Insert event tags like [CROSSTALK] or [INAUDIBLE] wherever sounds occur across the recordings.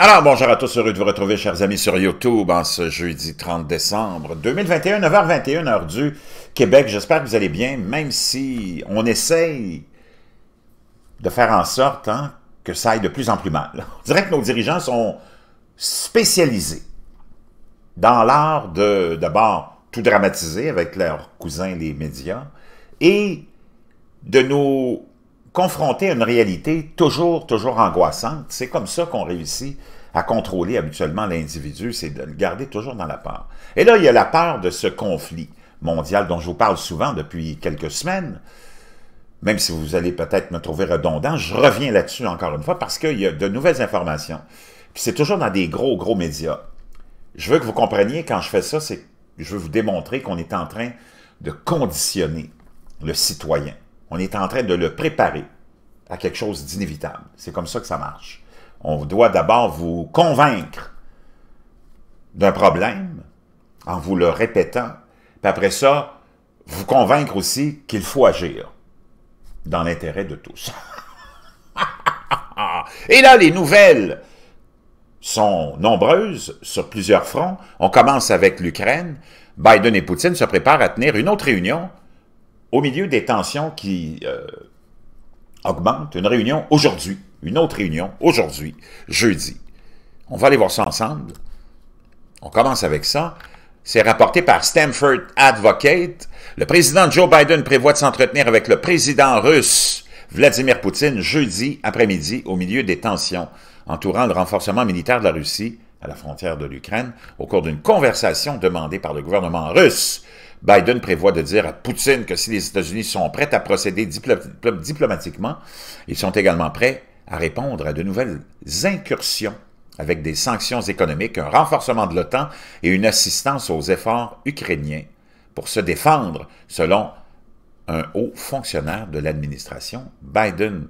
Alors, bonjour à tous, heureux de vous retrouver, chers amis, sur YouTube en ce jeudi 30 décembre 2021, 9h21, heure du Québec. J'espère que vous allez bien, même si on essaye de faire en sorte hein, que ça aille de plus en plus mal. On dirait que nos dirigeants sont spécialisés dans l'art de, d'abord, tout dramatiser avec leurs cousins, les médias, et de nous confronter à une réalité toujours, toujours angoissante. C'est comme ça qu'on réussit à contrôler habituellement l'individu, c'est de le garder toujours dans la peur. Et là, il y a la peur de ce conflit mondial dont je vous parle souvent depuis quelques semaines, même si vous allez peut-être me trouver redondant, je reviens là-dessus encore une fois parce qu'il y a de nouvelles informations. Puis c'est toujours dans des gros, gros médias. Je veux que vous compreniez, quand je fais ça, c'est je veux vous démontrer qu'on est en train de conditionner le citoyen. On est en train de le préparer à quelque chose d'inévitable. C'est comme ça que ça marche on doit d'abord vous convaincre d'un problème en vous le répétant, puis après ça, vous convaincre aussi qu'il faut agir dans l'intérêt de tous. [LAUGHS] Et là, les nouvelles sont nombreuses sur plusieurs fronts. On commence avec l'Ukraine. Biden et Poutine se préparent à tenir une autre réunion au milieu des tensions qui euh, augmentent, une réunion aujourd'hui une autre réunion aujourd'hui, jeudi. On va aller voir ça ensemble. On commence avec ça. C'est rapporté par Stanford Advocate. Le président Joe Biden prévoit de s'entretenir avec le président russe Vladimir Poutine jeudi après-midi au milieu des tensions entourant le renforcement militaire de la Russie à la frontière de l'Ukraine au cours d'une conversation demandée par le gouvernement russe. Biden prévoit de dire à Poutine que si les États-Unis sont prêts à procéder diplomatiquement, ils sont également prêts à répondre à de nouvelles incursions avec des sanctions économiques, un renforcement de l'OTAN et une assistance aux efforts ukrainiens pour se défendre, selon un haut fonctionnaire de l'administration Biden.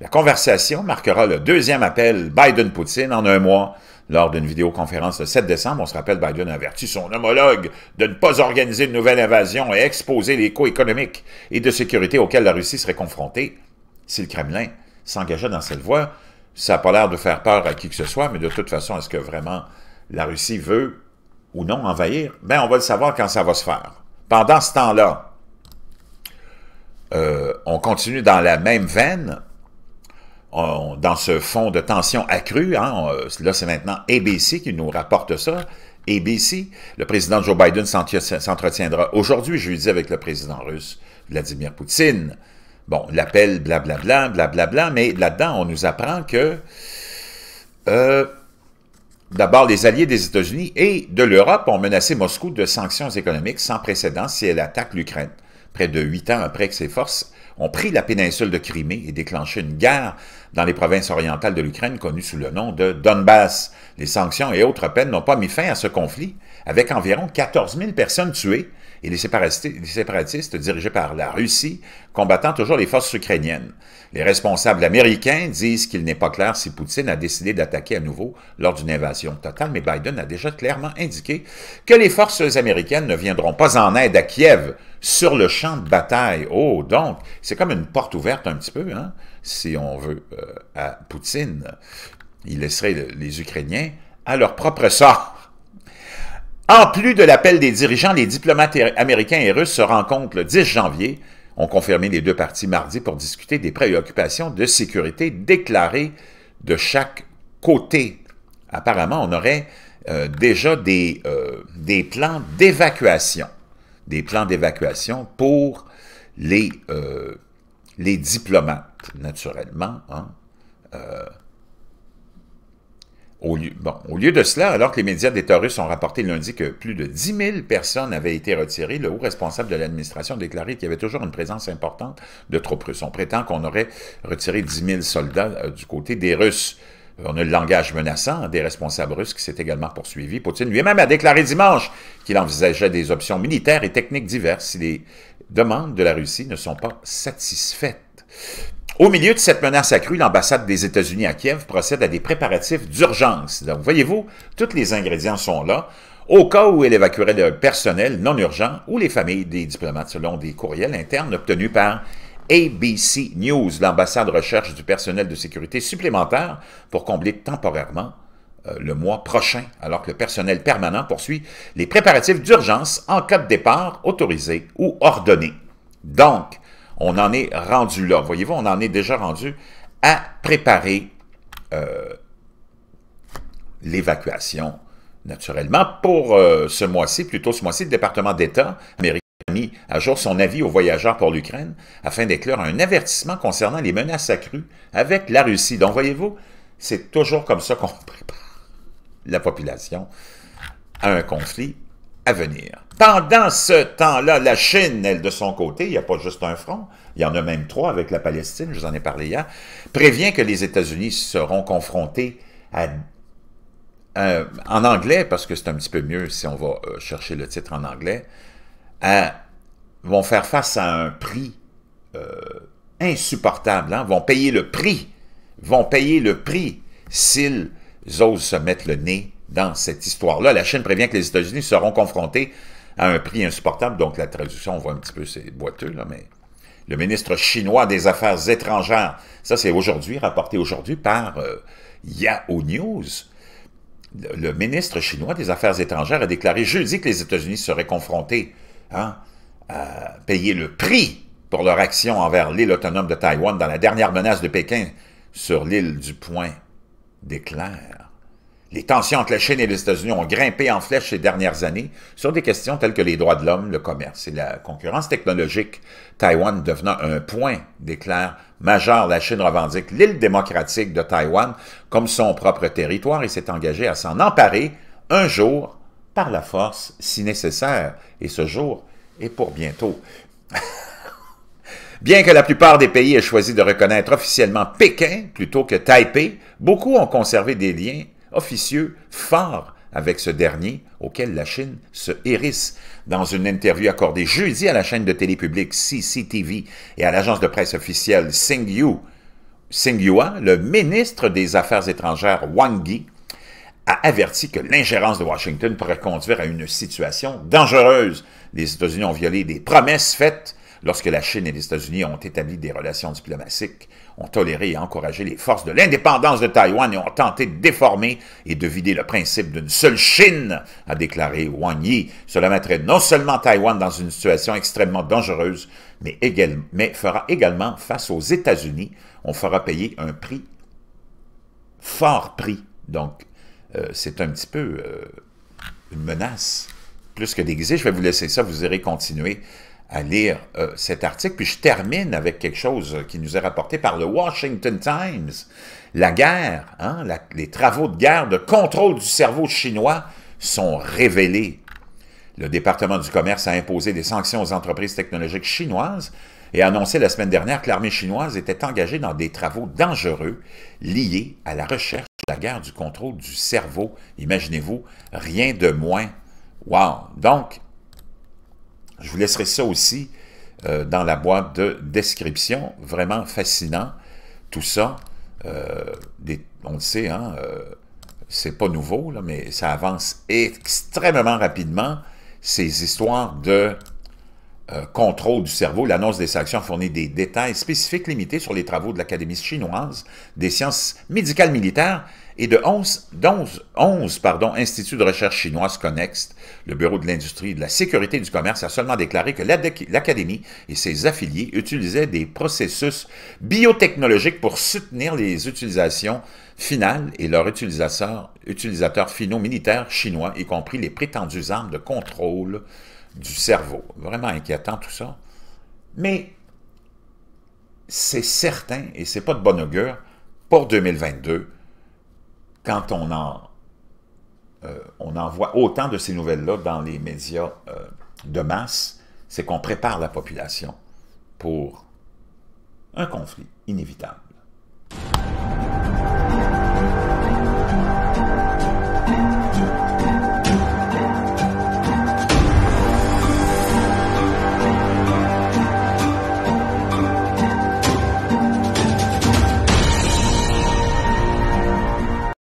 La conversation marquera le deuxième appel Biden-Poutine en un mois lors d'une vidéoconférence le 7 décembre. On se rappelle, Biden a averti son homologue de ne pas organiser une nouvelle invasion et exposer les coûts économiques et de sécurité auxquels la Russie serait confrontée si le Kremlin s'engageait dans cette voie. Ça n'a pas l'air de faire peur à qui que ce soit, mais de toute façon, est-ce que vraiment la Russie veut ou non envahir? Bien, on va le savoir quand ça va se faire. Pendant ce temps-là, euh, on continue dans la même veine, dans ce fond de tension accrue. Hein, là, c'est maintenant ABC qui nous rapporte ça. ABC, le président Joe Biden s'entretiendra aujourd'hui, je lui dis, avec le président russe Vladimir Poutine. Bon, l'appel, blablabla, blablabla, mais là-dedans, on nous apprend que... Euh, d'abord, les alliés des États-Unis et de l'Europe ont menacé Moscou de sanctions économiques sans précédent si elle attaque l'Ukraine. Près de huit ans après que ses forces ont pris la péninsule de Crimée et déclenché une guerre dans les provinces orientales de l'Ukraine connue sous le nom de Donbass. Les sanctions et autres peines n'ont pas mis fin à ce conflit, avec environ 14 000 personnes tuées et les séparatistes, dirigés par la Russie combattant toujours les forces ukrainiennes. Les responsables américains disent qu'il n'est pas clair si Poutine a décidé d'attaquer à nouveau lors d'une invasion totale, mais Biden a déjà clairement indiqué que les forces américaines ne viendront pas en aide à Kiev sur le champ de bataille. Oh, donc, c'est comme une porte ouverte un petit peu, hein, si on veut, euh, à Poutine. Il laisserait les Ukrainiens à leur propre sort. En plus de l'appel des dirigeants, les diplomates américains et russes se rencontrent le 10 janvier, ont confirmé les deux parties mardi pour discuter des préoccupations de sécurité déclarées de chaque côté. Apparemment, on aurait euh, déjà euh, des, plans d'évacuation, des plans d'évacuation pour les, euh, les diplomates, naturellement. Hein? Au lieu, de cela, alors que les médias d'État russe ont rapporté lundi que plus de 10 000 personnes avaient été retirées, le haut responsable de l'administration a déclaré qu'il y avait toujours une présence importante de troupes russes. On prétend qu'on aurait retiré 10 000 soldats euh, du côté des Russes. Euh, on a le langage menaçant des responsables russes qui s'est également poursuivi. Poutine lui-même a déclaré dimanche qu'il envisageait des options militaires et techniques diverses si les demandes de la Russie ne sont pas satisfaites. Au milieu de cette menace accrue, l'ambassade des États-Unis à Kiev procède à des préparatifs d'urgence. Donc, voyez-vous, tous les ingrédients sont là au cas où elle évacuerait le personnel non urgent ou les familles des diplomates selon des courriels internes obtenus par ABC News. L'ambassade recherche du personnel de sécurité supplémentaire pour combler temporairement euh, le mois prochain, alors que le personnel permanent poursuit les préparatifs d'urgence en cas de départ autorisé ou ordonné. Donc, on en est rendu là. Voyez-vous, on en est déjà rendu à préparer euh, l'évacuation, naturellement. Pour euh, ce mois-ci, plutôt ce mois-ci, le département d'État américain a mis à jour son avis aux voyageurs pour l'Ukraine afin d'éclore un avertissement concernant les menaces accrues avec la Russie. Donc, voyez-vous, c'est toujours comme ça qu'on [LAUGHS] prépare la population à un conflit venir. Pendant ce temps-là, la Chine, elle, de son côté, il n'y a pas juste un front, il y en a même trois avec la Palestine, je vous en ai parlé hier, prévient que les États-Unis seront confrontés à en anglais, parce que c'est un petit peu mieux si on va euh, chercher le titre en anglais, vont faire face à un prix euh, insupportable, hein. vont payer le prix, vont payer le prix s'ils osent se mettre le nez dans cette histoire-là. La Chine prévient que les États-Unis seront confrontés à un prix insupportable, donc la traduction, on voit un petit peu, c'est boiteux, là, mais... Le ministre chinois des Affaires étrangères, ça c'est aujourd'hui, rapporté aujourd'hui par euh, Yahoo News, le ministre chinois des Affaires étrangères a déclaré jeudi que les États-Unis seraient confrontés hein, à payer le prix pour leur action envers l'île autonome de Taïwan dans la dernière menace de Pékin sur l'île du Point d'éclair. Les tensions entre la Chine et les États-Unis ont grimpé en flèche ces dernières années sur des questions telles que les droits de l'homme, le commerce et la concurrence technologique. Taïwan devenant un point déclare majeur, la Chine revendique l'île démocratique de Taïwan comme son propre territoire et s'est engagée à s'en emparer un jour par la force si nécessaire. Et ce jour est pour bientôt. [LAUGHS] Bien que la plupart des pays aient choisi de reconnaître officiellement Pékin plutôt que Taipei, beaucoup ont conservé des liens officieux fort avec ce dernier, auquel la Chine se hérisse. Dans une interview accordée jeudi à la chaîne de télé publique CCTV et à l'agence de presse officielle Xingyu, Xinhua, le ministre des Affaires étrangères Wang Yi a averti que l'ingérence de Washington pourrait conduire à une situation dangereuse. Les États-Unis ont violé des promesses faites lorsque la Chine et les États-Unis ont établi des relations diplomatiques, ont toléré et encouragé les forces de l'indépendance de Taïwan et ont tenté de déformer et de vider le principe d'une seule Chine, a déclaré Wang Yi. Cela mettrait non seulement Taïwan dans une situation extrêmement dangereuse, mais, fera également face aux États-Unis. On fera payer un prix, fort prix. Donc, euh, c'est un petit peu euh, une menace plus que déguisée. Je vais vous laisser ça, vous irez continuer à lire euh, cet article. Puis je termine avec quelque chose qui nous est rapporté par le Washington Times. La guerre, hein, les travaux de guerre de contrôle du cerveau chinois sont révélés. Le département du commerce a imposé des sanctions aux entreprises technologiques chinoises et a annoncé la semaine dernière que l'armée chinoise était engagée dans des travaux dangereux liés à la recherche de la guerre du contrôle du cerveau. Imaginez-vous, rien de moins. Wow! Donc, je vous laisserai ça aussi euh, dans la boîte de description. Vraiment fascinant, tout ça. Euh, on le sait, hein, euh, c'est pas nouveau, là, mais ça avance extrêmement rapidement, ces histoires de euh, contrôle du cerveau, l'annonce des sanctions fournit des détails spécifiques limités sur les travaux de l'Académie chinoise des sciences médicales militaires et de 11, 11, pardon, instituts de recherche chinoise connexes. Le Bureau de l'industrie de la sécurité du commerce a seulement déclaré que l'Académie et ses affiliés utilisaient des processus biotechnologiques pour soutenir les utilisations finales et leurs utilisateurs, utilisateurs finaux militaires chinois, y compris les prétendues armes de contrôle du cerveau. Vraiment inquiétant tout ça. Mais c'est certain, et c'est pas de bonne augure, pour 2022, quand euh, on en, voit autant de ces nouvelles-là dans les médias euh, de masse, c'est qu'on prépare la population pour un conflit inévitable.